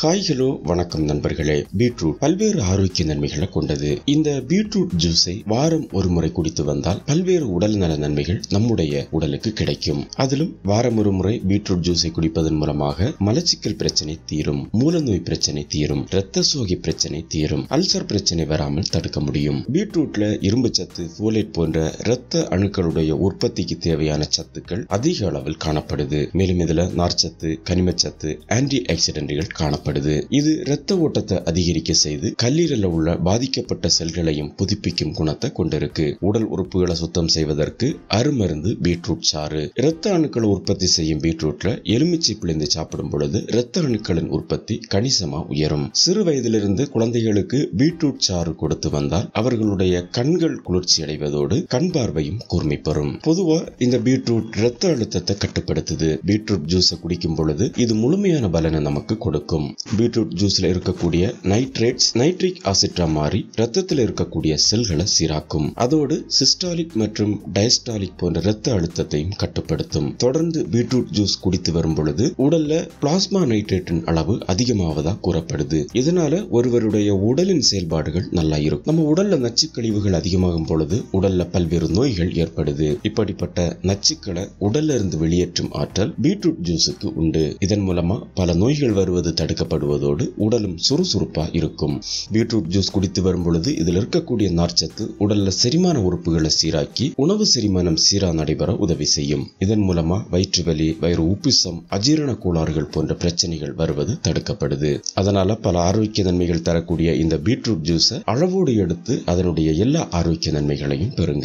hi hello வணக்கம் நண்பர்களே beetroot பல்வேறு ஆரோக்கிய நன்மைகளை கொண்டது இந்த பீட்ரூட் ஜூஸை வாரம் ஒரு முறை குடித்து வந்தால் பல்வேறு உடல் நல நன்மைகள் நம்முடைய உடலுக்கு கிடைக்கும் அதிலும் வாரம் ஒரு முறை பீட்ரூட் ஜூஸை குடிப்பதன் மூலமாக மலச்சிக்கல் பிரச்சனை தீரும் மூலநோய் பிரச்சனை தீரும் இரத்த சோகை பிரச்சனை தீரும் அல்சர் பிரச்சனை வராமல் தடுக்க முடியும் பீட்ரூட்ல இரும்பு சத்து போலேட் போன்ற இரத்த அணுக்களுடைய உற்பத்திக்கு தேவையான சத்துக்கள் அதிக அளவில் காணப்படுது மேலும் இதுல நார்ச்சத்து கனிமச்சத்து ஆன்டி ஆக்சிடென்ட்கள் காணப்படும் காணப்படுது இது இரத்த ஓட்டத்தை அதிகரிக்க செய்து கல்லீரல உள்ள பாதிக்கப்பட்ட செல்களையும் புதுப்பிக்கும் குணத்தை கொண்டிருக்கு உடல் உறுப்புகளை சுத்தம் செய்வதற்கு அருமருந்து பீட்ரூட் சாறு இரத்த அணுக்களை உற்பத்தி செய்யும் பீட்ரூட்ல எலுமிச்சை பிழிந்து சாப்பிடும் பொழுது இரத்த அணுக்களின் உற்பத்தி கணிசமா உயரும் சிறு வயதிலிருந்து குழந்தைகளுக்கு பீட்ரூட் சாறு கொடுத்து வந்தால் அவர்களுடைய கண்கள் குளிர்ச்சி அடைவதோடு கண் பார்வையும் கூர்மை பெறும் பொதுவா இந்த பீட்ரூட் இரத்த அழுத்தத்தை கட்டுப்படுத்துது பீட்ரூட் ஜூஸை குடிக்கும் பொழுது இது முழுமையான பலனை நமக்கு கொடுக்கும் பீட்ரூட் ஜூஸில் இருக்கக்கூடிய நைட்ரேட்ஸ் நைட்ரிக் ஆசிட்டா மாறி ரத்தத்தில் இருக்கக்கூடிய செல்களை சீராக்கும் அதோடு சிஸ்டாலிக் மற்றும் டயஸ்டாலிக் போன்ற இரத்த அழுத்தத்தையும் கட்டுப்படுத்தும் தொடர்ந்து பீட்ரூட் ஜூஸ் குடித்து வரும் பொழுது உடல்ல பிளாஸ்மா நைட்ரேட்டின் அளவு அதிகமாவதாக கூறப்படுது இதனால ஒருவருடைய உடலின் செயல்பாடுகள் நல்லா இருக்கும் நம்ம உடல்ல கழிவுகள் அதிகமாகும் பொழுது உடல்ல பல்வேறு நோய்கள் ஏற்படுது இப்படிப்பட்ட நச்சுக்களை உடல்ல இருந்து வெளியேற்றும் ஆற்றல் பீட்ரூட் ஜூஸுக்கு உண்டு இதன் மூலமா பல நோய்கள் வருவது தடுக்க பாதுகாக்கப்படுவதோடு உடலும் சுறுசுறுப்பாக இருக்கும் பீட்ரூட் ஜூஸ் குடித்து வரும் பொழுது இதில் இருக்கக்கூடிய நார்ச்சத்து உடல்ல செரிமான உறுப்புகளை சீராக்கி உணவு செரிமானம் சீரா நடைபெற உதவி செய்யும் இதன் மூலமா வயிற்று வலி வயிறு உப்புசம் அஜீரண கோளாறுகள் போன்ற பிரச்சனைகள் வருவது தடுக்கப்படுது அதனால பல ஆரோக்கிய நன்மைகள் தரக்கூடிய இந்த பீட்ரூட் ஜூஸை அளவோடு எடுத்து அதனுடைய எல்லா ஆரோக்கிய நன்மைகளையும் பெறுங்க